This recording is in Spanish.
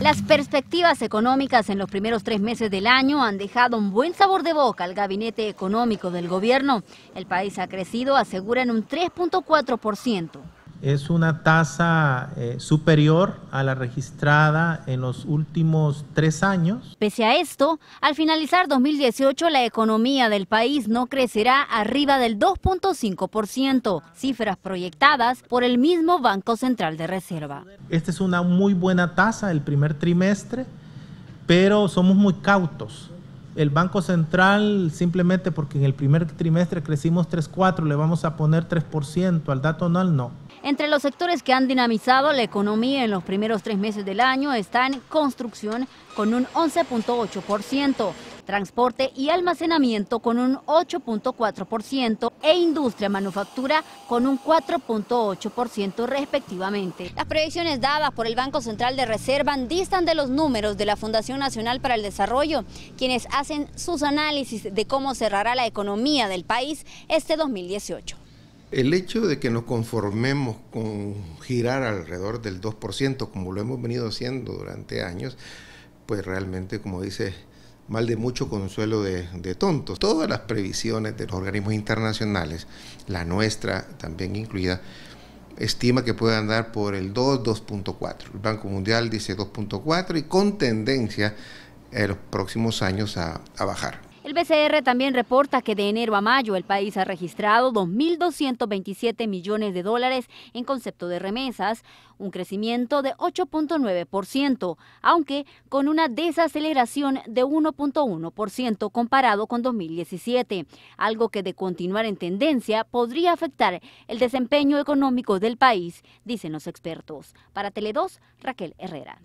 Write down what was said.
Las perspectivas económicas en los primeros tres meses del año han dejado un buen sabor de boca al gabinete económico del gobierno. El país ha crecido, aseguran, un 3.4% es una tasa eh, superior a la registrada en los últimos tres años. Pese a esto, al finalizar 2018 la economía del país no crecerá arriba del 2.5%, cifras proyectadas por el mismo Banco Central de Reserva. Esta es una muy buena tasa el primer trimestre, pero somos muy cautos. El Banco Central, simplemente porque en el primer trimestre crecimos 3,4, le vamos a poner 3%, al dato anual no. Entre los sectores que han dinamizado la economía en los primeros tres meses del año están construcción con un 11.8%, transporte y almacenamiento con un 8.4% e industria manufactura con un 4.8% respectivamente. Las proyecciones dadas por el Banco Central de Reserva distan de los números de la Fundación Nacional para el Desarrollo, quienes hacen sus análisis de cómo cerrará la economía del país este 2018. El hecho de que nos conformemos con girar alrededor del 2%, como lo hemos venido haciendo durante años, pues realmente, como dice, mal de mucho consuelo de, tontos. Todas las previsiones de los organismos internacionales, la nuestra también incluida, estima que puede andar por el 2, 2.4. El Banco Mundial dice 2.4 y con tendencia en los próximos años a bajar. El BCR también reporta que de enero a mayo el país ha registrado 2.227 millones de dólares en concepto de remesas, un crecimiento de 8.9%, aunque con una desaceleración de 1.1% comparado con 2017, algo que de continuar en tendencia podría afectar el desempeño económico del país, dicen los expertos. Para Tele2, Raquel Herrera.